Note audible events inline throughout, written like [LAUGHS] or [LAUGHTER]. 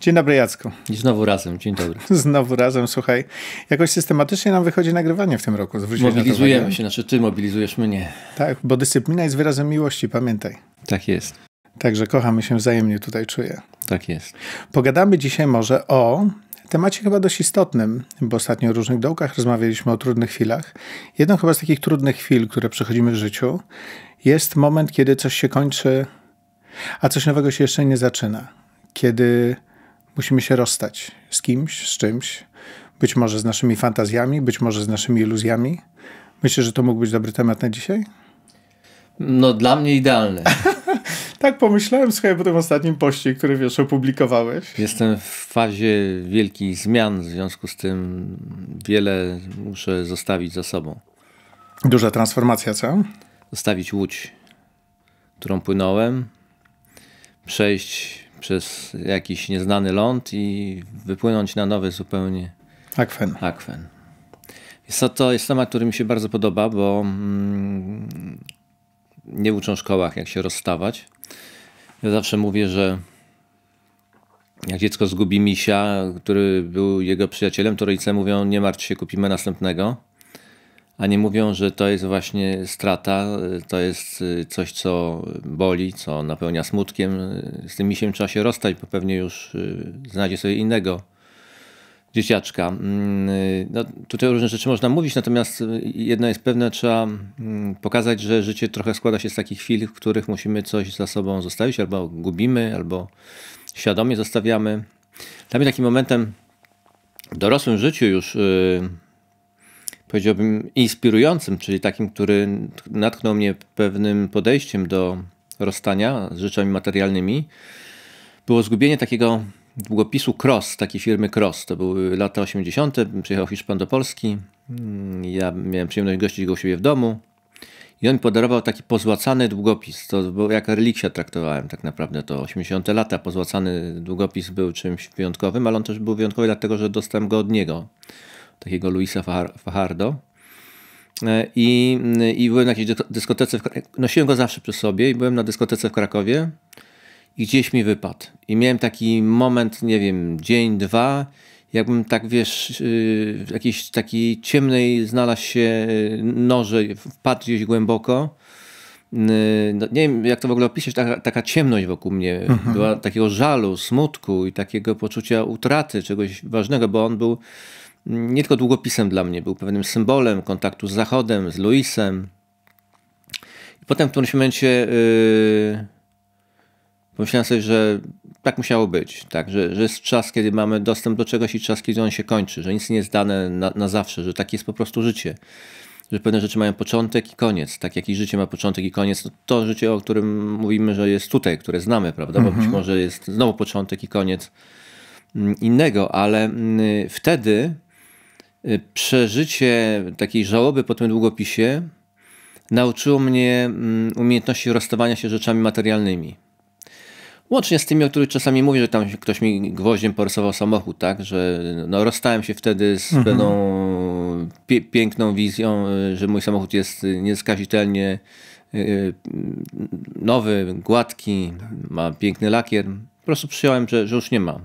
Dzień dobry, Jacku. I znowu razem, dzień dobry. [LAUGHS] Znowu razem, słuchaj. Jakoś systematycznie nam wychodzi nagrywanie w tym roku. Mobilizujemy na się, znaczy ty mobilizujesz mnie. Tak, bo dyscyplina jest wyrazem miłości, pamiętaj. Tak jest. Także kochamy się wzajemnie, tutaj czuję. Tak jest. Pogadamy dzisiaj może o temacie chyba dość istotnym, bo ostatnio o różnych dołkach rozmawialiśmy o trudnych chwilach. Jedną chyba z takich trudnych chwil, które przechodzimy w życiu, jest moment, kiedy coś się kończy, a coś nowego się jeszcze nie zaczyna. Kiedy musimy się rozstać z kimś, z czymś, być może z naszymi fantazjami, być może z naszymi iluzjami. Myślę, że to mógł być dobry temat na dzisiaj. No, dla mnie idealny. [LAUGHS] tak pomyślałem, słuchaj, po tym ostatnim poście, który wiesz, opublikowałeś. Jestem w fazie wielkich zmian, w związku z tym wiele muszę zostawić za sobą. Duża transformacja, co? Zostawić łódź, którą płynąłem, przejść przez jakiś nieznany ląd i wypłynąć na nowy zupełnie akwen. akwen. Jest to, to jest temat, który mi się bardzo podoba, bo mm, nie uczą szkołach, jak się rozstawać. Ja zawsze mówię, że jak dziecko zgubi misia, który był jego przyjacielem, to rodzice mówią, nie martw się, kupimy następnego a nie mówią, że to jest właśnie strata, to jest y, coś, co boli, co napełnia smutkiem. Y, z tym misiem trzeba się rozstać, bo pewnie już y, znajdzie sobie innego dzieciaczka. Mm, no, tutaj różne rzeczy można mówić, natomiast jedno jest pewne, trzeba mm, pokazać, że życie trochę składa się z takich chwil, w których musimy coś za sobą zostawić, albo gubimy, albo świadomie zostawiamy. Dla mnie takim momentem w dorosłym życiu już powiedziałbym, inspirującym, czyli takim, który natknął mnie pewnym podejściem do rozstania z rzeczami materialnymi, było zgubienie takiego długopisu Cross, takiej firmy Cross. To były lata 80. Przyjechał Hiszpan do Polski. Mm, ja miałem przyjemność gościć go u siebie w domu. I on mi podarował taki pozłacany długopis. To był jak reliksia traktowałem tak naprawdę. To 80. lata pozłacany długopis był czymś wyjątkowym, ale on też był wyjątkowy dlatego, że dostałem go od niego takiego Luisa Fajardo. E, I, I byłem na jakiejś dyskotece, w, nosiłem go zawsze przy sobie i byłem na dyskotece w Krakowie i gdzieś mi wypadł. I miałem taki moment, nie wiem, dzień, dwa, jakbym tak, wiesz, y, w jakiejś takiej ciemnej znalazł się y, noże, wpadł gdzieś głęboko. Y, no, nie wiem, jak to w ogóle opisać, taka, taka ciemność wokół mnie, mhm. była takiego żalu, smutku i takiego poczucia utraty czegoś ważnego, bo on był nie tylko długopisem dla mnie, był pewnym symbolem kontaktu z Zachodem, z Luisem. I potem w którymś momencie yy, pomyślałem sobie, że tak musiało być, tak? Że, że jest czas, kiedy mamy dostęp do czegoś i czas, kiedy on się kończy, że nic nie jest dane na, na zawsze, że takie jest po prostu życie. Że pewne rzeczy mają początek i koniec. Tak jak i życie ma początek i koniec, to, to życie, o którym mówimy, że jest tutaj, które znamy, prawda? Bo mhm. być może jest znowu początek i koniec mm, innego, ale mm, wtedy Y, przeżycie takiej żałoby po tym długopisie nauczyło mnie mm, umiejętności rozstawania się rzeczami materialnymi. Łącznie z tymi, o których czasami mówię, że tam ktoś mi gwoździem porysował samochód, tak? Że no, rozstałem się wtedy z mhm. pewną pie piękną wizją, y, że mój samochód jest nieskazitelnie y, nowy, gładki, ma piękny lakier. Po prostu przyjąłem, że, że już nie mam.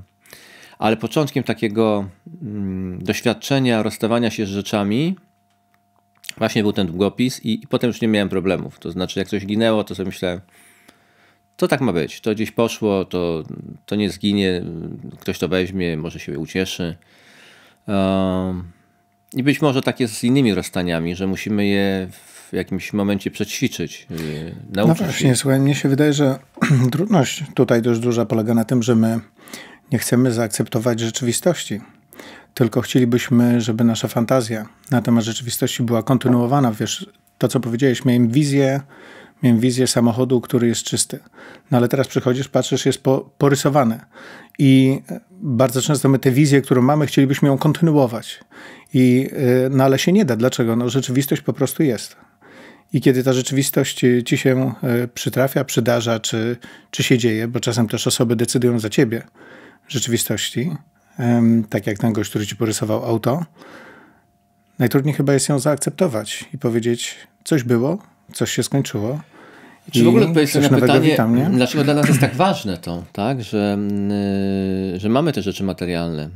Ale początkiem takiego Mm, doświadczenia rozstawania się z rzeczami, właśnie był ten długopis i, i, potem już nie miałem problemów. To znaczy, jak coś ginęło, to sobie myślałem, to tak ma być. To gdzieś poszło, to, to nie zginie, ktoś to weźmie, może się ucieszy. Um, I być może tak jest z innymi rozstaniami, że musimy je w jakimś momencie przećwiczyć, y, nauczyć. No właśnie, słuchaj, mnie się wydaje, że [CLEARS THROAT] trudność tutaj dość duża polega na tym, że my nie chcemy zaakceptować rzeczywistości tylko chcielibyśmy, żeby nasza fantazja na temat rzeczywistości była kontynuowana. Wiesz, to co powiedziałeś, miałem wizję, miałem wizję samochodu, który jest czysty. No ale teraz przychodzisz, patrzysz, jest po, porysowane. I e, bardzo często my tę wizję, którą mamy, chcielibyśmy ją kontynuować. I, e, no ale się nie da. Dlaczego? No rzeczywistość po prostu jest. I kiedy ta rzeczywistość e, ci się przytrafia, przydarza, czy, czy się dzieje, bo czasem też osoby decydują za ciebie rzeczywistości, tak jak ten gość, który ci porysował auto, najtrudniej chyba jest ją zaakceptować i powiedzieć, coś było, coś się skończyło. Czy w ogóle odpowiedź na pytanie, witam, dlaczego dla nas jest tak ważne to, tak? Że, y, że mamy te rzeczy materialne.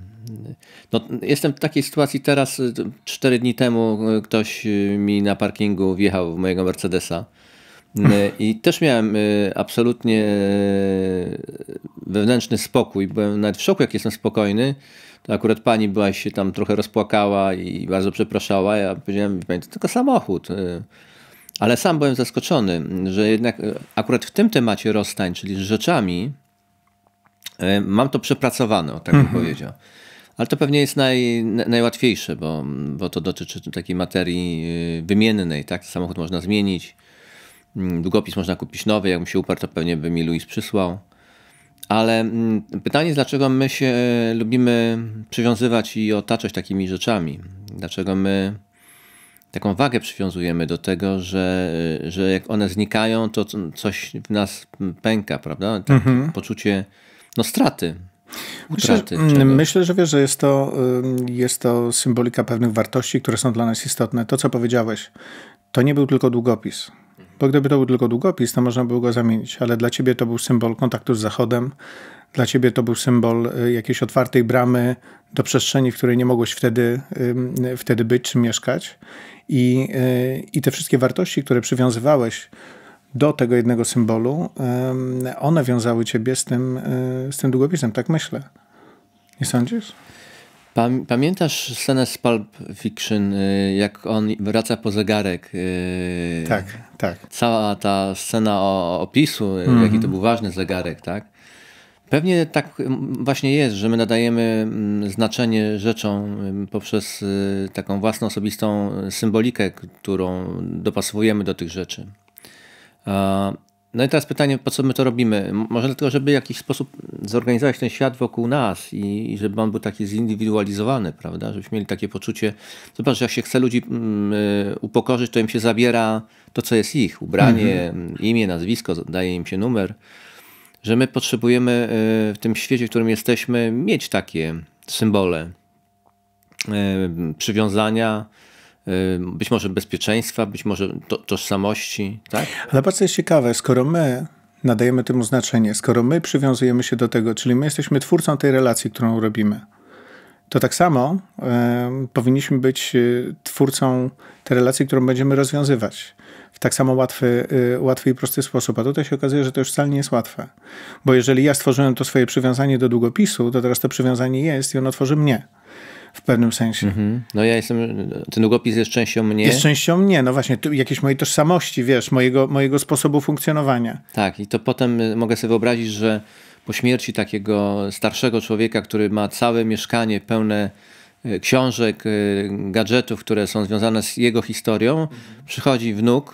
No, jestem w takiej sytuacji teraz, y, cztery dni temu y, ktoś mi na parkingu wjechał w mojego Mercedesa E, I też miałem e, absolutnie e, wewnętrzny spokój. Byłem nawet w szoku, jak jestem spokojny. To akurat pani była się tam trochę rozpłakała i bardzo przepraszała. Ja powiedziałem, to tylko samochód. Ale sam byłem zaskoczony, że jednak akurat w tym temacie rozstań, czyli z rzeczami, mam to przepracowane, tak bym mhm. powiedział. Ale to pewnie jest naj, najłatwiejsze, bo, bo to dotyczy takiej materii wymiennej. Tak? Samochód można zmienić Mm, długopis można kupić nowy, jakbym się uparł, to pewnie by mi Luis przysłał. Ale mm, pytanie jest, dlaczego my się e, lubimy przywiązywać i otaczać takimi rzeczami? Dlaczego my taką wagę przywiązujemy do tego, że, e, że jak one znikają, to coś w nas pęka, prawda? Tak mhm. Poczucie no, straty. Myślę, mm, myślę, że wiesz, że jest to, jest to symbolika pewnych wartości, które są dla nas istotne. To, co powiedziałeś, to nie był tylko długopis. Bo gdyby to był tylko długopis, to można było go zamienić, ale dla ciebie to był symbol kontaktu z Zachodem, dla ciebie to był symbol y, jakiejś otwartej bramy do przestrzeni, w której nie mogłeś wtedy, wtedy być czy mieszkać. I, y, I te wszystkie wartości, które przywiązywałeś do tego jednego symbolu, one wiązały ciebie z tym, y, z tym długopisem, tak myślę. Nie sądzisz? Pamiętasz scenę z Pulp Fiction, y, jak on wraca po zegarek? Y, tak, tak. Cała ta scena o, opisu, y, mhm. jaki to był ważny zegarek, tak? Pewnie tak właśnie jest, że my nadajemy znaczenie rzeczom poprzez taką własną osobistą symbolikę, którą dopasowujemy do tych rzeczy. No i teraz pytanie, po co my to robimy? Może dlatego, żeby w jakiś sposób zorganizować ten świat wokół nas i, żeby on był taki zindywidualizowany, prawda? Żebyśmy mieli takie poczucie, zobacz, jak się chce ludzi mm, y, upokorzyć, to im się zabiera to, co jest ich. Ubranie, mhm. mm, imię, nazwisko, daje im się numer. Że my potrzebujemy y, w tym świecie, w którym jesteśmy, mieć takie symbole y, przywiązania, być może bezpieczeństwa, być może to, tożsamości. Tak? Ale patrz, jest ciekawe, skoro my nadajemy temu znaczenie, skoro my przywiązujemy się do tego, czyli my jesteśmy twórcą tej relacji, którą robimy, to tak samo y, powinniśmy być y, twórcą tej relacji, którą będziemy rozwiązywać w tak samo łatwy, y, łatwy i prosty sposób. A tutaj się okazuje, że to już wcale nie jest łatwe. Bo jeżeli ja stworzyłem to swoje przywiązanie do długopisu, to teraz to przywiązanie jest i ono tworzy mnie w pewnym sensie. Mhm. No ja jestem, ten długopis jest częścią mnie. Jest częścią mnie, no właśnie, jakiejś mojej tożsamości, wiesz, mojego, mojego sposobu funkcjonowania. Tak, i to potem y, mogę sobie wyobrazić, że po śmierci takiego starszego człowieka, który ma całe mieszkanie pełne y, książek, y, gadżetów, które są związane z jego historią, przychodzi wnuk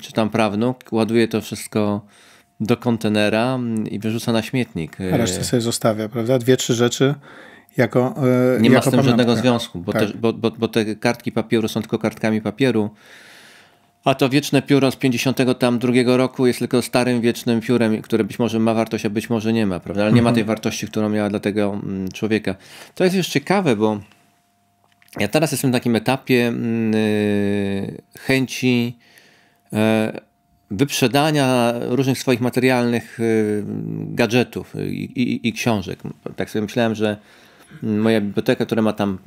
czy tam prawnuk, ładuje to wszystko do kontenera mm, i wyrzuca na śmietnik. A resztę sobie zostawia, prawda? Dwie, trzy rzeczy jako e, Nie jako ma z tym pamiątka. żadnego związku, bo, tak. te, bo, bo, bo te kartki papieru są tylko kartkami papieru. A to wieczne pióro z 52 roku jest tylko starym wiecznym piórem, które być może ma wartość, a być może nie ma, prawda? Ale nie ma mhm. tej wartości, którą miała dla tego mm, człowieka. To jest już ciekawe, bo ja teraz jestem na takim etapie mm, y, chęci e, wyprzedania różnych swoich materialnych y, gadżetów i, i, i książek. Tak sobie myślałem, że moja biblioteka, która ma tam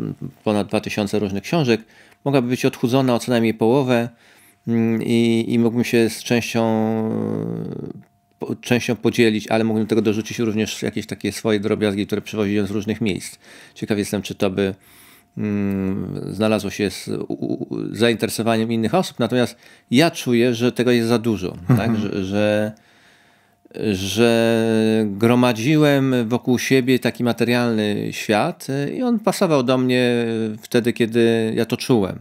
ponad 2000 różnych książek, mogłaby być odchudzona o co najmniej połowę mm, i, i mógłbym się z częścią, częścią podzielić, ale mógłbym tego dorzucić również jakieś takie swoje drobiazgi, które przywoziłem z różnych miejsc. Ciekaw jestem, czy to by mm, znalazło się z zainteresowaniem innych osób, natomiast ja czuję, że tego jest za dużo, tak? Mhm. że, że że gromadziłem wokół siebie taki materialny świat i on pasował do mnie wtedy, kiedy ja to czułem.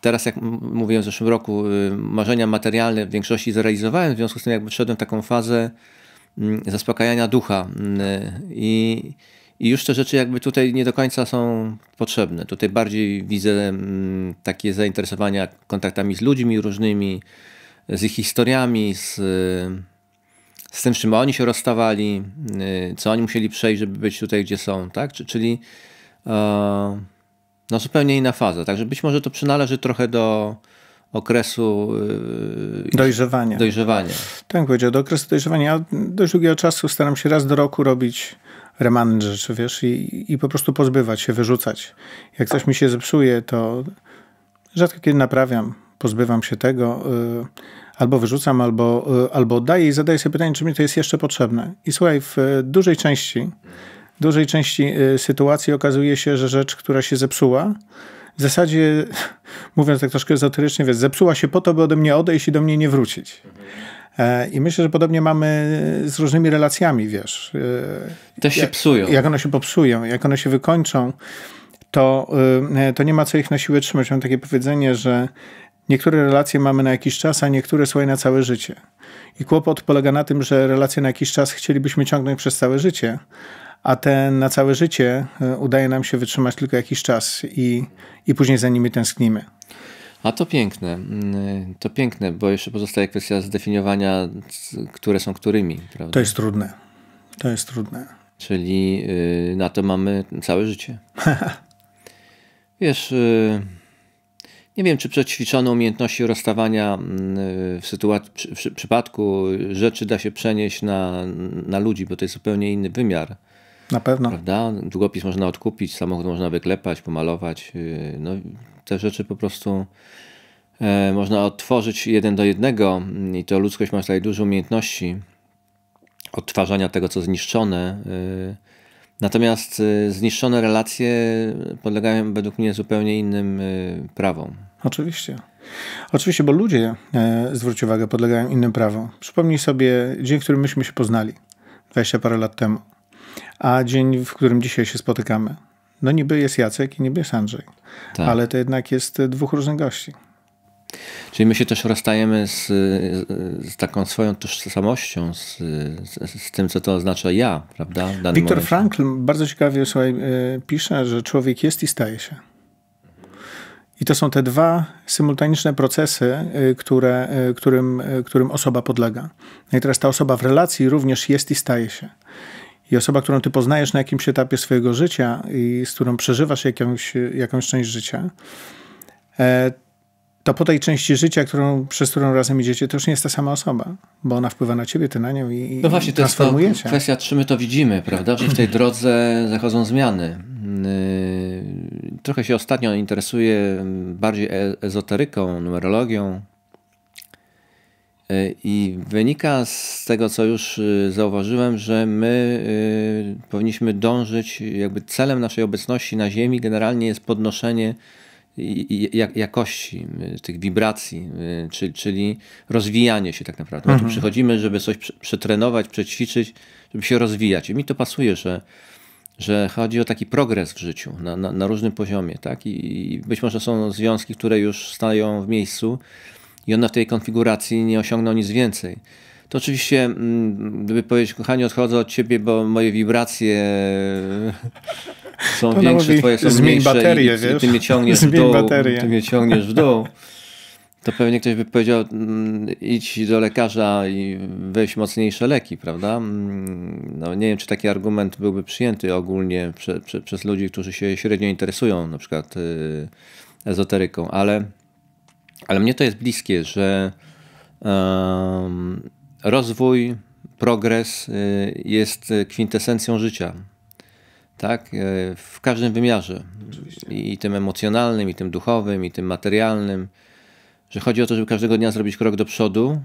Teraz, jak mówiłem w zeszłym roku, y, marzenia materialne w większości zrealizowałem, w związku z tym jakby wszedłem w taką fazę mm, zaspokajania ducha y, i, i już te rzeczy jakby tutaj nie do końca są potrzebne. Tutaj bardziej widzę mm, takie zainteresowania kontaktami z ludźmi różnymi, z ich historiami, z z tym, z czym oni się rozstawali, y, co oni musieli przejść, żeby być tutaj, gdzie są, tak? Czyli e, no, zupełnie inna faza. Także być może to przynależy trochę do okresu y, dojrzewania. dojrzewania. Tak powiedział, do okresu dojrzewania. Ja dość długiego czasu staram się raz do roku robić remanent rzeczy, wiesz, i, i po prostu pozbywać się, wyrzucać. Jak coś mi się zepsuje, to rzadko kiedy naprawiam, pozbywam się tego. Yy albo wyrzucam, albo, y, albo oddaję i zadaję sobie pytanie, czy mi to jest jeszcze potrzebne. I słuchaj, w y, dużej części, dużej części y, sytuacji okazuje się, że rzecz, która się zepsuła, w zasadzie, [LAUGHS] mówiąc tak troszkę ezoterycznie, wiesz, zepsuła się po to, by ode mnie odejść i do mnie nie wrócić. E, I myślę, że podobnie mamy z różnymi relacjami, wiesz. Te się jak, psują. Jak one się popsują, jak one się wykończą, to, to nie ma co ich na siłę trzymać. Mam takie powiedzenie, że Niektóre relacje mamy na jakiś czas, a niektóre słuchaj na całe życie. I kłopot polega na tym, że relacje na jakiś czas chcielibyśmy ciągnąć przez całe życie, a ten na całe życie y, udaje nam się wytrzymać tylko jakiś czas i, i później za nimi tęsknimy. A to piękne, mm, to piękne, bo jeszcze pozostaje kwestia zdefiniowania, które są którymi. Prawda? To jest trudne, to jest trudne. Czyli y, na to mamy całe życie. [LAUGHS] Wiesz... Y, nie wiem, czy ćwiczoną umiejętności rozstawania mm, w, sytuacji, w przypadku rzeczy da się przenieść na, na ludzi, bo to jest zupełnie inny wymiar. Na pewno. Prawda? Długopis można odkupić, samochód można wyklepać, pomalować. Y, no, te rzeczy po prostu e, można odtworzyć jeden do jednego mm, i to ludzkość ma tutaj duże umiejętności odtwarzania tego, co zniszczone. E, Natomiast y, zniszczone relacje podlegają według mnie zupełnie innym y, prawom. Oczywiście. Oczywiście, bo ludzie, e, zwróć uwagę, podlegają innym prawom. Przypomnij sobie dzień, w którym myśmy się poznali, 20 parę lat temu, a dzień, w którym dzisiaj się spotykamy. No niby jest Jacek i niby jest Andrzej, tak. ale to jednak jest dwóch różnych gości. Czyli my się też rozstajemy z, z taką swoją tożsamością, z, z, z, tym, co to oznacza ja, prawda? Wiktor Frankl bardzo ciekawie słuchaj, e, pisze, że człowiek jest i staje się. I to są te dwa symultaniczne procesy, e, które, e, którym, którym osoba podlega. No i teraz ta osoba w relacji również jest i staje się. I osoba, którą ty poznajesz na jakimś etapie swojego życia i z którą przeżywasz jakąś, jakąś część życia, to po tej części życia, którą, przez którą razem idziecie, to już nie jest ta sama osoba, bo ona wpływa na ciebie, ty na nią i, no właśnie, transformujecie. To jest to kwestia, czy my to widzimy, prawda? Że w tej drodze zachodzą zmiany. Y, trochę się ostatnio interesuję bardziej e, ezoteryką, numerologią. Y, I wynika z tego, co już y, zauważyłem, że my powinniśmy dążyć, jakby celem naszej obecności na Ziemi generalnie jest podnoszenie jakości y, tych wibracji, y, czyli, rozwijanie się tak naprawdę. Mhm. Przychodzimy, żeby coś przetrenować, przećwiczyć, żeby się rozwijać. I mi to pasuje, że, że chodzi o taki progres w życiu na, na, na różnym poziomie. Tak? I, być może są związki, które już stają w miejscu i ona w tej konfiguracji nie osiągną nic więcej. To oczywiście, mm, gdyby powiedzieć, kochanie, odchodzę od ciebie, bo moje wibracje są większe, mówi, twoje są zmień mniejsze i, ty mnie ciągniesz zmień w dół. Ty mnie ciągniesz w dół. To pewnie ktoś by powiedział, mm, idź do lekarza i weź mocniejsze leki, prawda? Mm, no, nie wiem, czy taki argument byłby przyjęty ogólnie prze, prze, przez ludzi, którzy się średnio interesują na przykład y, ezoteryką, ale, ale mnie to jest bliskie, że rozwój, progres y, jest kwintesencją życia tak? E, w każdym wymiarze. Oczywiście. I tym emocjonalnym, i tym duchowym, i tym materialnym. Że chodzi o to, żeby każdego dnia zrobić krok do przodu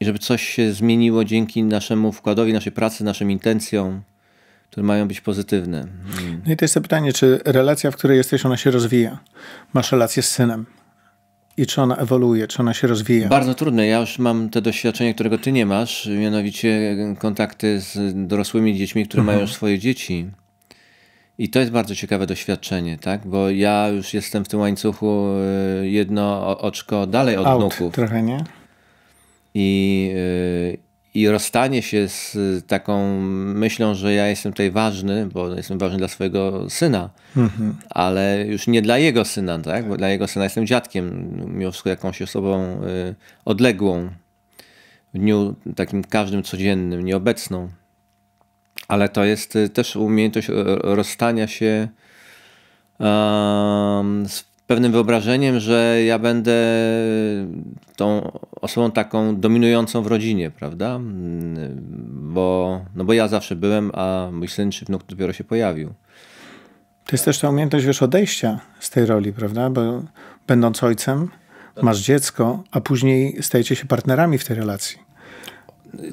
i żeby coś się zmieniło dzięki naszemu wkładowi, naszej pracy, naszym intencjom, które mają być pozytywne. No i to jest to pytanie, czy relacja, w której jesteś, ona się rozwija? Masz relację z synem, i czy ona ewoluuje, czy ona się rozwija? Bardzo trudne. Ja już mam to doświadczenie, którego ty nie masz, mianowicie kontakty z dorosłymi dziećmi, które mhm. mają swoje dzieci. I to jest bardzo ciekawe doświadczenie, tak? Bo ja już jestem w tym łańcuchu e, jedno oczko dalej od Out, wnuków. trochę, nie? I, e, i rozstanie się z taką myślą, że ja jestem tutaj ważny, bo jestem ważny dla swojego syna, mhm. ale już nie dla jego syna, tak? Bo dla jego syna jestem dziadkiem, mimo wszystko jakąś osobą y, odległą, w dniu takim każdym codziennym, nieobecną. Ale to jest y, też umiejętność y, rozstania się um, z pewnym wyobrażeniem, że ja będę tą osobą taką dominującą w rodzinie, prawda? Mm, bo, no bo ja zawsze byłem, a mój syn czy wnuk dopiero się pojawił. To jest też ta umiejętność, wiesz, odejścia z tej roli, prawda? Bo będąc ojcem, masz dziecko, a później stajecie się partnerami w tej relacji.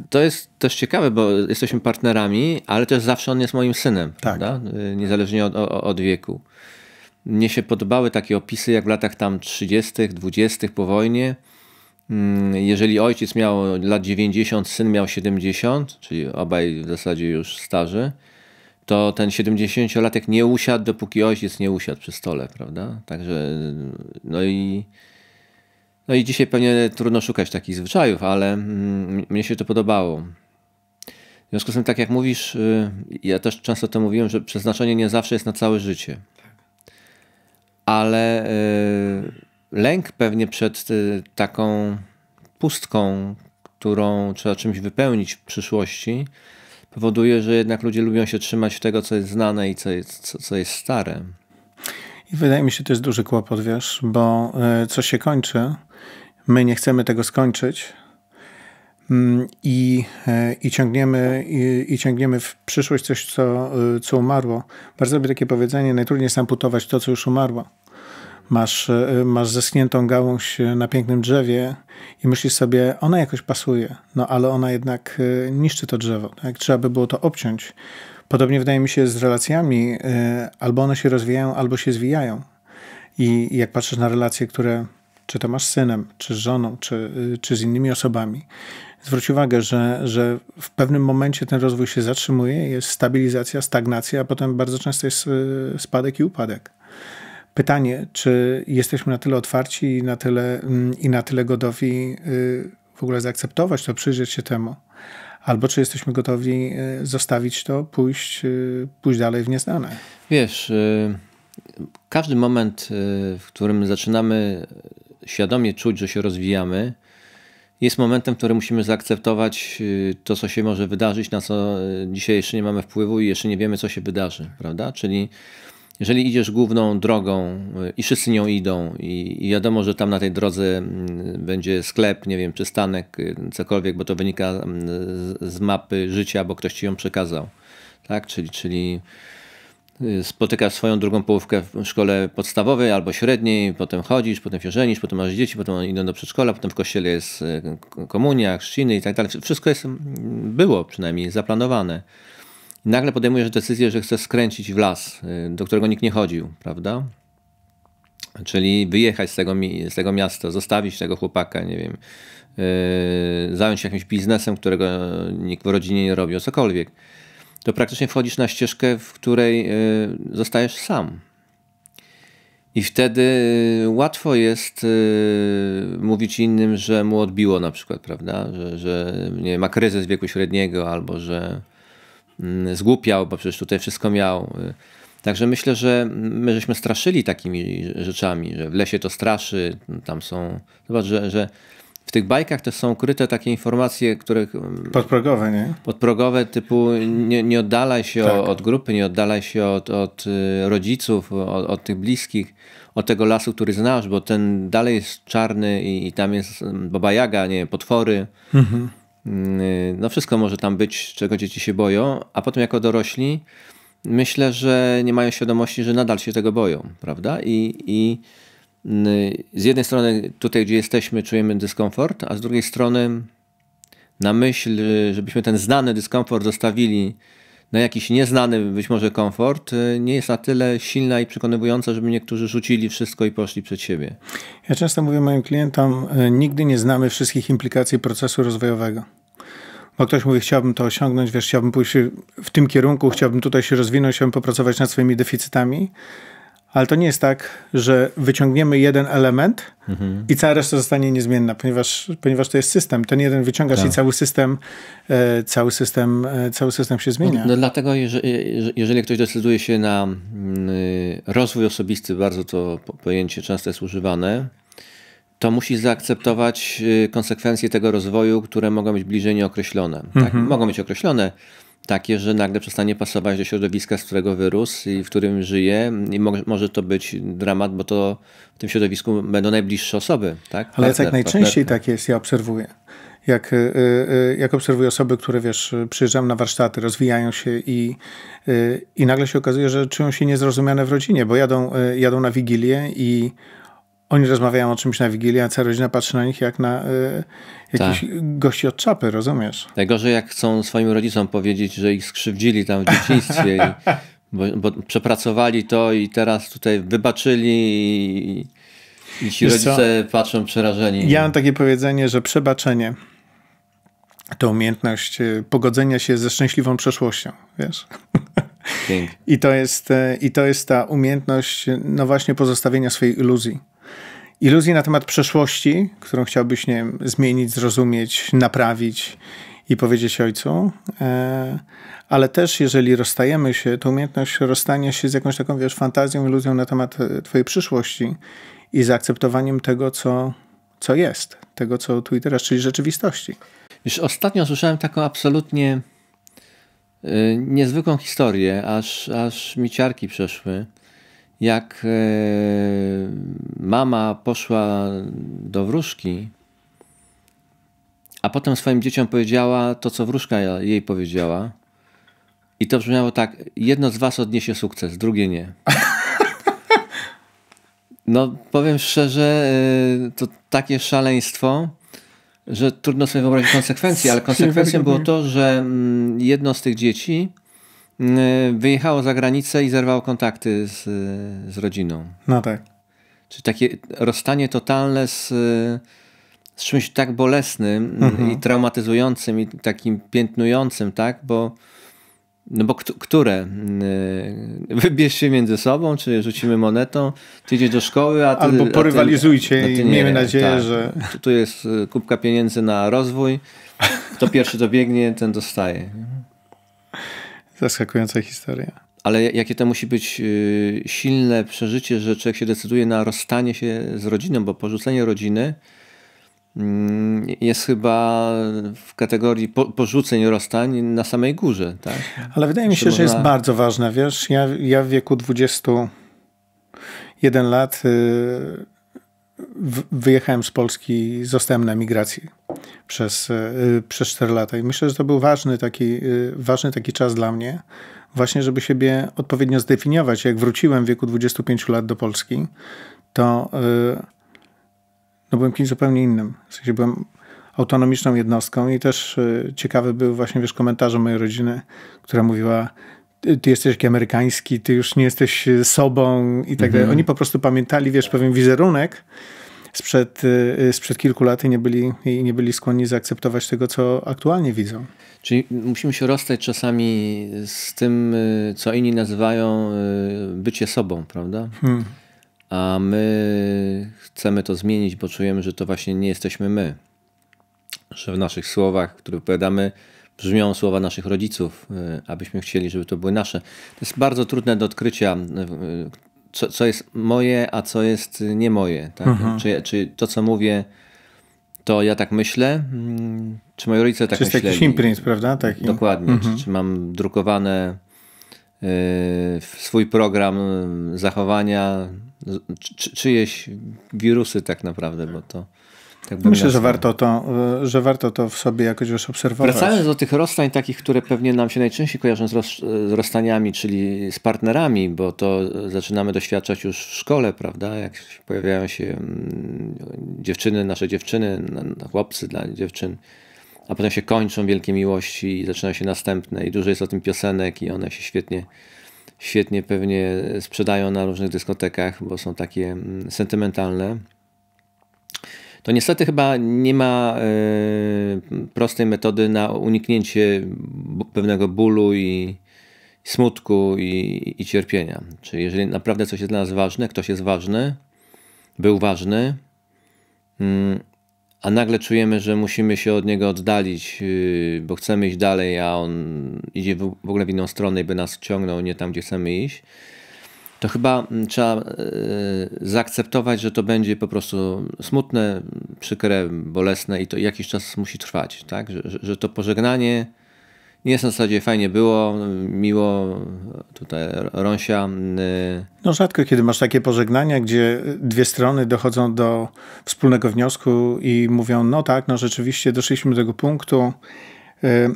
To jest też ciekawe, bo jesteśmy partnerami, ale też zawsze on jest moim synem, tak. prawda? Niezależnie od, od wieku mnie się podobały takie opisy, jak w latach tam 30., 20. po wojnie. Mm, jeżeli ojciec miał lat 90, syn miał 70, czyli obaj w zasadzie już starzy, to ten 70-latek nie usiadł, dopóki ojciec nie usiadł przy stole, prawda? Także, no i, no i dzisiaj pewnie trudno szukać takich zwyczajów, ale mm, mnie się to podobało. W związku z tym, tak jak mówisz, y, ja też często to mówiłem, że przeznaczenie nie zawsze jest na całe życie ale y, lęk pewnie przed y, taką pustką, którą trzeba czymś wypełnić w przyszłości, powoduje, że jednak ludzie lubią się trzymać tego, co jest znane i co jest, co, co jest stare. I wydaje mi się, to jest duży kłopot, wiesz, bo y, co się kończy, my nie chcemy tego skończyć, Mm, i, e, i, ciągniemy, i, i, ciągniemy w przyszłość coś, co, e, co umarło. Bardzo by takie powiedzenie, najtrudniej jest amputować to, co już umarło. Masz, e, masz zeschniętą gałąź na pięknym drzewie i myślisz sobie, ona jakoś pasuje, no ale ona jednak niszczy to drzewo. Tak? Trzeba by było to obciąć. Podobnie wydaje mi się z relacjami, albo one się rozwijają, albo się zwijają. I, i jak patrzysz na relacje, które czy to masz z synem, czy z żoną, czy, czy z innymi osobami, zwróć uwagę, że, że w pewnym momencie ten rozwój się zatrzymuje, jest stabilizacja, stagnacja, a potem bardzo często jest y, spadek i upadek. Pytanie, czy jesteśmy na tyle otwarci i na tyle, mm, i na tyle gotowi y, w ogóle zaakceptować to, przyjrzeć się temu, albo czy jesteśmy gotowi y, zostawić to, pójść, pójść dalej w nieznane. Wiesz, każdy moment, w którym zaczynamy świadomie czuć, że się rozwijamy, jest momentem, który musimy zaakceptować y, to, co się może wydarzyć, na co y, dzisiaj jeszcze nie mamy wpływu i jeszcze nie wiemy, co się wydarzy, prawda? Czyli jeżeli idziesz główną drogą y, i wszyscy nią idą i, i wiadomo, że tam na tej drodze mm, będzie sklep, nie wiem, przystanek, cokolwiek, bo to wynika mm, z, z mapy życia, bo ktoś ci ją przekazał, tak? Czyli, czyli Y, spotykasz swoją drugą połówkę w szkole podstawowej albo średniej, potem chodzisz, potem się żenisz, potem masz dzieci, potem idą do przedszkola, potem w kościele jest y, komunia, chrzciny i tak dalej. Wszystko jest, było przynajmniej zaplanowane. Nagle podejmujesz decyzję, że chcesz skręcić w las, y, do którego nikt nie chodził, prawda? Czyli wyjechać z tego, z tego miasta, zostawić tego chłopaka, nie wiem, zająć się jakimś biznesem, którego nikt w rodzinie nie robi o cokolwiek to no praktycznie wchodzisz na ścieżkę, w której e, zostajesz sam. I wtedy e, łatwo jest e, mówić innym, że mu odbiło na przykład, prawda? Że, że nie, ma kryzys wieku średniego albo że mm, zgłupiał, bo przecież tutaj wszystko miał. Także myślę, że my żeśmy straszyli takimi rzeczami, że w lesie to straszy, tam są. Zobacz, że, że w tych bajkach to są ukryte takie informacje, które Podprogowe, nie? Podprogowe typu nie, nie oddalaj się tak. od grupy, nie oddalaj się od, od y, rodziców, od, od, tych bliskich, od tego lasu, który znasz, bo ten dalej jest czarny i, i tam jest baba jaga, nie potwory. Mhm. Mm, y, no wszystko może tam być, czego dzieci się boją, a potem jako dorośli myślę, że nie mają świadomości, że nadal się tego boją, prawda? I, i z jednej strony tutaj, gdzie jesteśmy, czujemy dyskomfort, a z drugiej strony na myśl, żebyśmy ten znany dyskomfort zostawili na jakiś nieznany być może komfort, nie jest na tyle silna i przekonywująca, żeby niektórzy rzucili wszystko i poszli przed siebie. Ja często mówię moim klientom, e, nigdy nie znamy wszystkich implikacji procesu rozwojowego bo ktoś mówi, chciałbym to osiągnąć, wiesz, chciałbym pójść w tym kierunku, chciałbym tutaj się rozwinąć, chciałbym popracować nad swoimi deficytami, ale to nie jest tak, że wyciągniemy jeden element mhm. i cała reszta zostanie niezmienna, ponieważ, ponieważ to jest system. Ten jeden wyciągasz tak. i cały system, e, cały system, e, cały system się zmienia. No, no dlatego, jeżeli, jeżeli, ktoś decyduje się na mm, rozwój osobisty, bardzo to pojęcie często jest używane, to musi zaakceptować y, konsekwencje tego rozwoju, które mogą być bliżej nieokreślone. Tak, mhm. Tak? Mogą być określone, takie, że nagle przestanie pasować do środowiska, z którego wyrósł i w którym żyje. I mo może to być dramat, bo to w tym środowisku będą najbliższe osoby. Tak? Partner, Ale tak najczęściej partnerka. tak jest, ja obserwuję. Jak, y, y, y, jak obserwuję osoby, które wiesz, przyjeżdżam na warsztaty, rozwijają się i, i nagle się okazuje, że czują się niezrozumiane w rodzinie, bo jadą, jadą na wigilię i oni rozmawiają o czymś na Wigilię, a cała rodzina patrzy na nich jak na y, jakiś tak. gości od czapy, rozumiesz? Najgorzej jak chcą swoim rodzicom powiedzieć, że ich skrzywdzili tam w dzieciństwie, i, bo, bo, przepracowali to i teraz tutaj wybaczyli i, i ci Wiesz rodzice co? patrzą przerażeni. Ja mam takie powiedzenie, że przebaczenie to umiejętność e, pogodzenia się ze szczęśliwą przeszłością, wiesz? I to, jest, e, I to jest ta umiejętność, no właśnie, pozostawienia swojej iluzji iluzji na temat przeszłości, którą chciałbyś, nie wiem, zmienić, zrozumieć, naprawić i powiedzieć ojcu, e, ale też jeżeli rozstajemy się, to umiejętność rozstania się z jakąś taką, wiesz, fantazją, iluzją na temat e, twojej przyszłości i zaakceptowaniem tego, co, co jest, tego, co tu i teraz, czyli rzeczywistości. Już ostatnio słyszałem taką absolutnie e, niezwykłą historię, aż, aż mi ciarki przeszły jak e, mama poszła do wróżki, a potem swoim dzieciom powiedziała to, co wróżka jej powiedziała. I to brzmiało tak: jedno z was odniesie sukces, drugie nie. [LAUGHS] No, powiem szczerze, e, to takie szaleństwo, że trudno sobie wyobrazić konsekwencje, ale [LAUGHS] konsekwencją było to, że mm, jedno z tych dzieci Y, wyjechało za granicę i zerwało kontakty z, z rodziną. No tak. Czyli takie rozstanie totalne z, z czymś tak bolesnym mhm. i traumatyzującym i takim piętnującym, tak? Bo, no bo które? Y, wybierz się między sobą, czy rzucimy monetą, ty idziesz do szkoły, a ty... Albo porywalizujcie a ty, a ty i miejmy nadzieję, tak, że... Tu jest y, kubka pieniędzy na rozwój, kto pierwszy dobiegnie, ten dostaje. Zaskakująca historia. Ale jakie to musi być y, silne przeżycie, że człowiek się decyduje na rozstanie się z rodziną, bo porzucenie rodziny mm, jest chyba w kategorii porzuceń rozstań na samej górze. Tak? Ale wydaje mi się, można... że jest bardzo ważne. Wiesz, ja, ja w wieku 21 lat y, wyjechałem z Polski, zostałem na migracji przez, e, przez 4 lata i myślę, że to był ważny taki, e, ważny taki czas dla mnie, właśnie żeby siebie odpowiednio zdefiniować. Jak wróciłem w wieku 25 lat do Polski, to e, no byłem kimś zupełnie innym. W sensie byłem autonomiczną jednostką i też ciekawy był właśnie wiesz, komentarze mojej rodziny, która mówiła, ty jesteś jak amerykański, ty już nie jesteś y, sobą i tak dalej. Mhm. Oni po prostu pamiętali, wiesz, pewien wizerunek sprzed, y, y, sprzed kilku lat i nie, byli, i nie byli skłonni zaakceptować tego, co aktualnie widzą. Czyli musimy się rozstać czasami z tym, co inni nazywają bycie sobą, prawda? Hmm. A my chcemy to zmienić, bo czujemy, że to właśnie nie jesteśmy my. Że w naszych słowach, które wypowiadamy, brzmią słowa naszych rodziców, y, abyśmy chcieli, żeby to były nasze. To jest bardzo trudne do odkrycia, y, co, co jest moje, a co jest y, nie moje. Tak? Mhm. Czy, czy to, co mówię, to ja tak myślę, mm, czy moi rodzice tak myślą. Czy jest jakiś imprint, prawda? Taki. Dokładnie. Mhm. Czy, czy, mam drukowane swój program zachowania, czy, czyjeś wirusy tak naprawdę, bo to tak Myślę, że warto, to, e, że warto to w sobie jakoś już obserwować. Wracając do tych rozstań takich, które pewnie nam się najczęściej kojarzą z, roz, z rozstaniami, czyli z partnerami, bo to e, zaczynamy doświadczać już w szkole, prawda? Jak pojawiają się mm, dziewczyny, nasze dziewczyny, chłopcy dla dziewczyn, a potem się kończą wielkie miłości i zaczynają się następne i dużo jest o tym piosenek i one się świetnie świetnie pewnie sprzedają na różnych dyskotekach, bo są takie mm, sentymentalne to niestety chyba nie ma e, prostej metody na uniknięcie pewnego bólu i smutku i, i cierpienia. Czyli jeżeli naprawdę coś jest dla nas ważne, ktoś jest ważny, był ważny, mm, a nagle czujemy, że musimy się od niego oddalić, y, bo chcemy iść dalej, a on idzie w ogóle w inną stronę i by nas ciągnął nie tam, gdzie chcemy iść, to chyba mm, trzeba e, zaakceptować, że to będzie po prostu smutne, przykre, bolesne i to jakiś czas musi trwać, tak? Że, że to pożegnanie nie jest na zasadzie fajnie było, miło, tutaj rąsia. E, no rzadko kiedy masz takie pożegnania, gdzie dwie strony dochodzą do wspólnego wniosku i mówią, no tak, no rzeczywiście doszliśmy do tego punktu,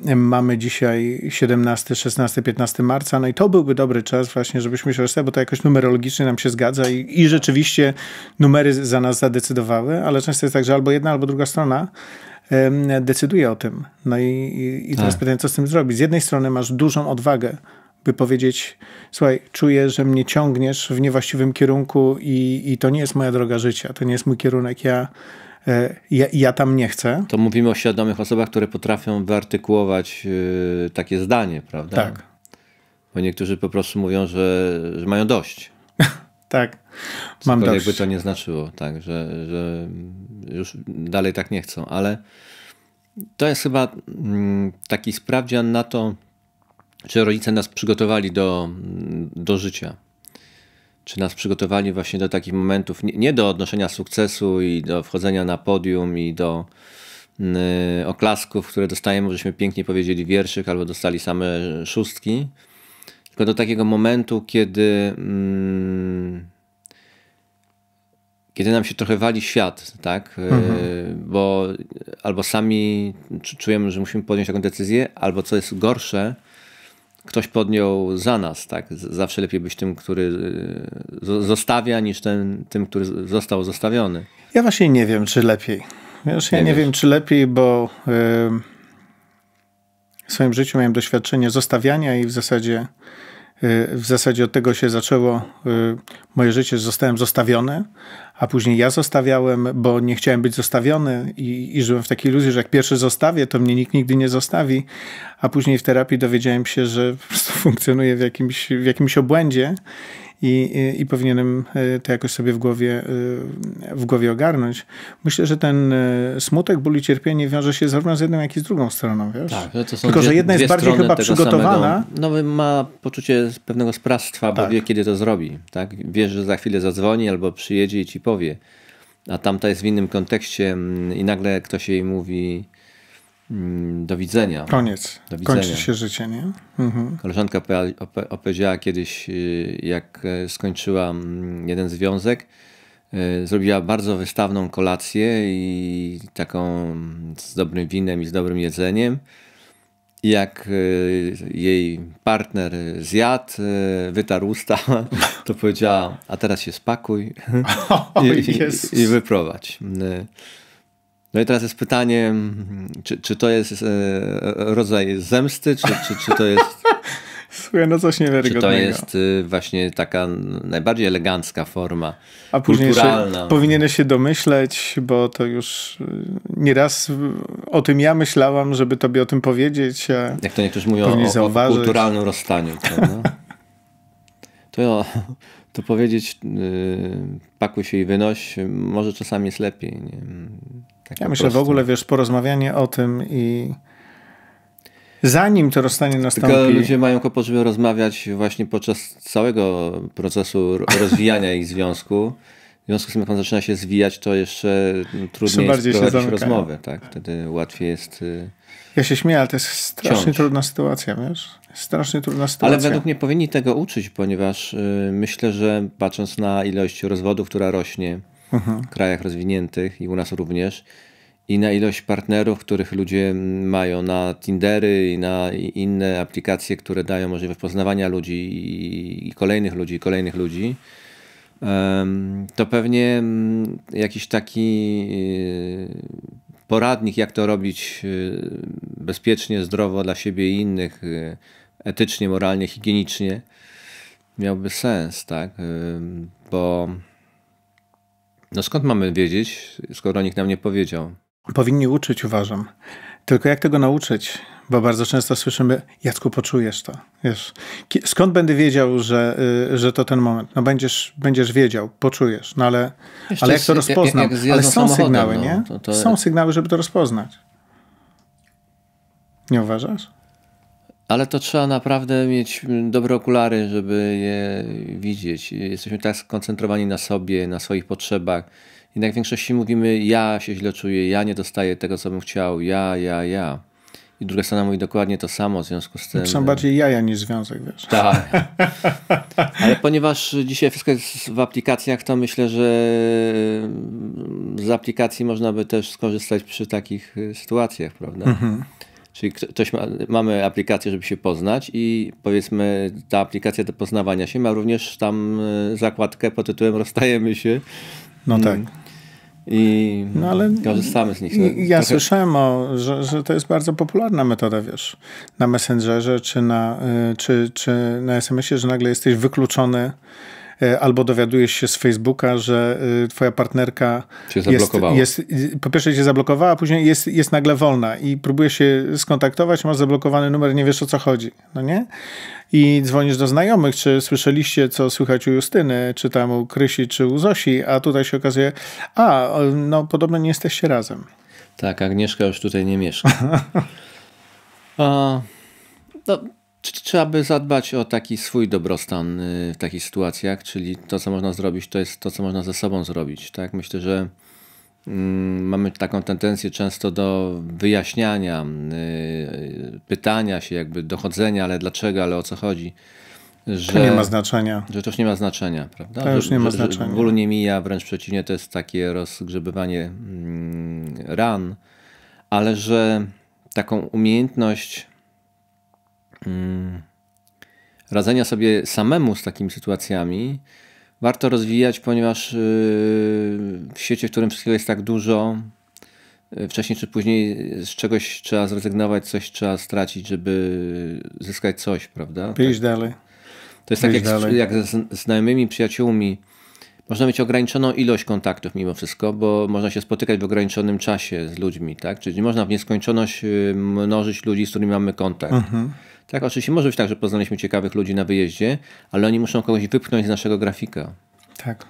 Y, mamy dzisiaj 17, 16, 15 marca, no i to byłby dobry czas właśnie, żebyśmy się rozstali, bo to jakoś numerologicznie nam się zgadza i, i rzeczywiście numery za nas zadecydowały, ale często jest tak, że albo jedna, albo druga strona decyduje o tym. No i, i, i teraz tak. pytanie, co z tym zrobić? Z jednej strony masz dużą odwagę, by powiedzieć: Słuchaj, czuję, że mnie ciągniesz w niewłaściwym kierunku i, i to nie jest moja droga życia, to nie jest mój kierunek. Ja E, ja, ja, tam nie chcę. To mówimy o świadomych osobach, które potrafią wyartykułować y, takie zdanie, prawda? Tak. Bo niektórzy po prostu mówią, że, że mają dość. [LAUGHS] tak, mam dość. dość. jakby to nie znaczyło, tak, że, że już dalej tak nie chcą, ale to jest chyba mm, taki sprawdzian na to, czy rodzice nas przygotowali do, do życia czy nas przygotowali właśnie do takich momentów, nie, nie do odnoszenia sukcesu i do wchodzenia na podium i do mm, y, oklasków, które dostajemy, żeśmy pięknie powiedzieli wierszyk albo dostali same szóstki, tylko do takiego momentu, kiedy, mm, kiedy nam się trochę wali świat, tak? Y, mhm. bo albo sami czujemy, że musimy podjąć taką decyzję, albo co jest gorsze, ktoś podjął za nas, tak? Zawsze lepiej być tym, który e, zostawia, niż ten, tym, który został zostawiony. Ja właśnie nie wiem, czy lepiej. Wiesz, ja nie, nie wiem, czy lepiej, bo w swoim życiu miałem doświadczenie zostawiania i w zasadzie Y, w zasadzie od tego się zaczęło y, moje życie, że zostałem zostawiony, a później ja zostawiałem, bo nie chciałem być zostawiony i, i żyłem w takiej iluzji, że jak pierwszy zostawię, to mnie nikt nigdy nie zostawi, a później w terapii dowiedziałem się, że [LAUGHS] funkcjonuję w jakimś, w jakimś obłędzie i, i, powinienem e, to jakoś sobie w głowie, e, w głowie ogarnąć. Myślę, że ten e, smutek, ból i cierpienie wiąże się zarówno z jedną, jak i z drugą stroną, wiesz? Tak, no to są Tylko, dwie, że jedna jest bardziej chyba przygotowana. Samego, no, no ma poczucie pewnego sprawstwa, bo tak. wie, kiedy to zrobi. Tak? Wie, że za chwilę zadzwoni albo przyjedzie i ci powie. A tamta jest w innym kontekście mm, i nagle ktoś jej mówi Mm, do widzenia. Koniec. Do widzenia. Kończy się życie, nie? Mhm. Koleżanka opowiedziała kiedyś, y, jak e, skończyła mm, jeden związek, y, zrobiła bardzo wystawną kolację i taką mm, z dobrym winem i z dobrym jedzeniem. I jak e, jej partner zjadł, e, wytarł usta, [LAUGHS] to powiedziała, a teraz się spakuj [LAUGHS] i, i, i wyprowadź. Y, no i teraz jest pytanie, czy, czy to jest e, rodzaj zemsty, czy, czy, czy to jest... [LAUGHS] Słuchaj, no coś niewiarygodnego. Czy to jest y, właśnie taka najbardziej elegancka forma, A później kulturalna. Się, powinieneś się domyśleć, bo to już y, nieraz o tym ja myślałam, żeby tobie o tym powiedzieć. Jak to niektórzy mówią o, o kulturalnym rozstaniu. [LAUGHS] to, to powiedzieć y, pakuj się i wynoś może czasami jest lepiej. Nie? Tak ja myślę prostu. w ogóle, wiesz, porozmawianie o tym i zanim to rozstanie nastąpi... Tylko ludzie mają kłopot, żeby rozmawiać właśnie podczas całego procesu rozwijania ich związku. W związku z tym, jak on zaczyna się zwijać, to jeszcze trudniej jeszcze jest prowadzić rozmowy. Tak? Wtedy łatwiej jest... Y, ja się śmieję, ale to jest strasznie ciąć. trudna sytuacja, wiesz? Strasznie trudna sytuacja. Ale według mnie powinni tego uczyć, ponieważ yy, myślę, że patrząc na ilość rozwodów, która rośnie, mhm. krajach rozwiniętych i u nas również, i na ilość partnerów, których ludzie mają na Tindery i na inne aplikacje, które dają możliwość poznawania ludzi i kolejnych ludzi, i kolejnych ludzi, to pewnie mm, jakiś taki y, poradnik, jak to robić y, bezpiecznie, zdrowo dla siebie i innych, y, etycznie, moralnie, higienicznie, miałby sens, tak? Bo no skąd mamy wiedzieć, skoro nikt nam nie powiedział? Powinni uczyć, uważam. Tylko jak tego nauczyć? Bo bardzo często słyszymy, Jacku, poczujesz to. Wiesz, skąd będę wiedział, że, y, że to ten moment? No będziesz, będziesz wiedział, poczujesz, no ale, ale jak to rozpoznam? Jak, jak ale są sygnały, no, nie? To, to... Są sygnały, żeby to rozpoznać. Nie uważasz? Ale to trzeba naprawdę mieć mm, dobre okulary, żeby je widzieć. Jesteśmy tak skoncentrowani na sobie, na swoich potrzebach. Jednak w większości mówimy, ja się źle czuję, ja nie dostaję tego, co bym chciał, ja, ja, ja. I druga strona mówi dokładnie to samo, w związku z tym... Są no, bardziej jaja niż związek, wiesz. Tak. [LAUGHS] Ale ponieważ dzisiaj wszystko jest w aplikacjach, to myślę, że mm, z aplikacji można by też skorzystać przy takich y, sytuacjach, prawda? Mhm. Czyli ktoś ma, mamy aplikację, żeby się poznać i powiedzmy ta aplikacja do poznawania się ma również tam e, zakładkę pod tytułem Rozstajemy się. No tak. Mm. I no, ale korzystamy z nich. No, ja trochę... słyszałem, o, że, że to jest bardzo popularna metoda, wiesz, na Messengerze czy na, e, czy, czy na SMS-ie, że nagle jesteś wykluczony E, albo dowiadujesz się z Facebooka, że e, twoja partnerka cię zablokowała. Jest, jest, po pierwsze cię zablokowała, a później jest, jest nagle wolna i próbujesz się skontaktować, masz zablokowany numer, nie wiesz o co chodzi, no nie? I dzwonisz do znajomych, czy słyszeliście, co słychać u Justyny, czy tam u Krysi, czy u Zosi, a tutaj się okazuje, a, no podobno nie jesteście razem. Tak, Agnieszka już tutaj nie mieszka. [LAUGHS] a, no, Trzeba by zadbać o taki swój dobrostan y, w takich sytuacjach, czyli to, co można zrobić, to jest to, co można ze sobą zrobić. Tak? Myślę, że mm, mamy taką tendencję często do wyjaśniania, y, y, pytania się, jakby dochodzenia, ale dlaczego, ale o co chodzi. Że, to nie ma znaczenia. Że to już nie ma znaczenia, prawda? To już nie ma znaczenia. Że, nie mija, wręcz przeciwnie, to jest takie rozgrzebywanie mm, ran, ale że taką umiejętność Mm. radzenia sobie samemu z takimi sytuacjami warto rozwijać, ponieważ y, w świecie, w którym wszystkiego jest tak dużo, y, wcześniej czy później z czegoś trzeba zrezygnować, coś trzeba stracić, żeby zyskać coś, prawda? Pójść tak. dalej. To jest Pięć tak jak, z, jak ze znajomymi, przyjaciółmi. Można mieć ograniczoną ilość kontaktów mimo wszystko, bo można się spotykać w ograniczonym czasie z ludźmi, tak? Czyli można w nieskończoność y, mnożyć ludzi, z którymi mamy kontakt. Uh mhm. -huh tak, oczywiście może być tak, że poznaliśmy ciekawych ludzi na wyjeździe, ale oni muszą kogoś wypchnąć z naszego grafika. Tak.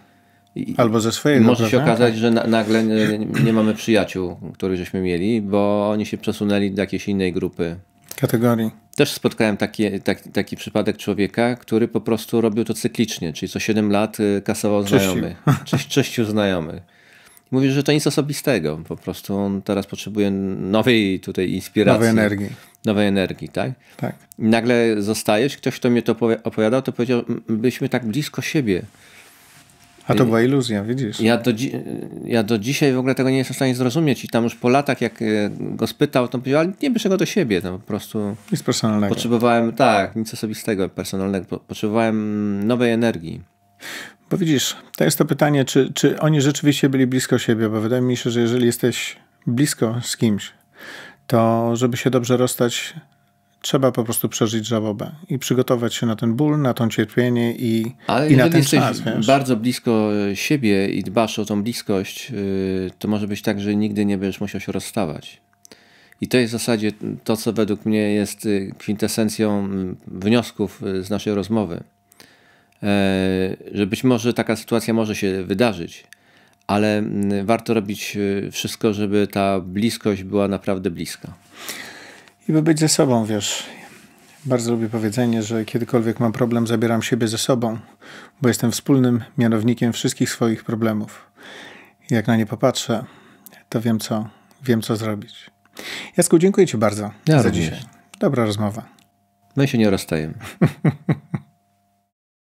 Albo ze swojego. Może się okazać, tak. że nagle nie, mamy przyjaciół, których żeśmy mieli, bo oni się przesunęli do jakiejś innej grupy. Kategorii. Też spotkałem taki tak, taki przypadek człowieka, który po prostu robił to cyklicznie, czyli co 7 lat y, kasował znajomy. znajomych, czyś, znajomych. Mówisz, że to nic osobistego, po prostu on teraz potrzebuje nowej tutaj inspiracji. Nowej energii. Nowej energii, tak? Tak. I nagle zostajesz, ktoś, kto mnie to opowiadał, to powiedział, byliśmy tak blisko siebie. A to była iluzja, widzisz? Ja do, ja do dzisiaj w ogóle tego nie jestem w stanie zrozumieć i tam już po latach, jak e, go spytał, to powiedział, ale nie bierz go do siebie, no po prostu... Nic personalnego. Potrzebowałem, tak, nic osobistego, personalnego, potrzebowałem nowej energii. Bo widzisz, to jest to pytanie, czy, czy oni rzeczywiście byli blisko siebie, bo wydaje mi się, że jeżeli jesteś blisko z kimś, to żeby się dobrze rozstać, trzeba po prostu przeżyć żałobę i przygotować się na ten ból, na to cierpienie i, Ale i na ten jesteś czas. Wiesz? bardzo blisko e, siebie i dbasz o tą bliskość, e, to może być tak, że nigdy nie będziesz musiał się rozstawać. I to jest w zasadzie to, co według mnie jest e, kwintesencją wniosków z naszej rozmowy. E, że być może taka sytuacja może się wydarzyć, ale mm, warto robić e, wszystko, żeby ta bliskość była naprawdę bliska. I by być ze sobą, wiesz. Bardzo lubię powiedzenie, że kiedykolwiek mam problem, zabieram siebie ze sobą, bo jestem wspólnym mianownikiem wszystkich swoich problemów. Jak na nie popatrzę, to wiem co, wiem co zrobić. Jasku, dziękuję Ci bardzo ja za również. dzisiaj. Dobra rozmowa. My się nie rozstajemy. [LAUGHS]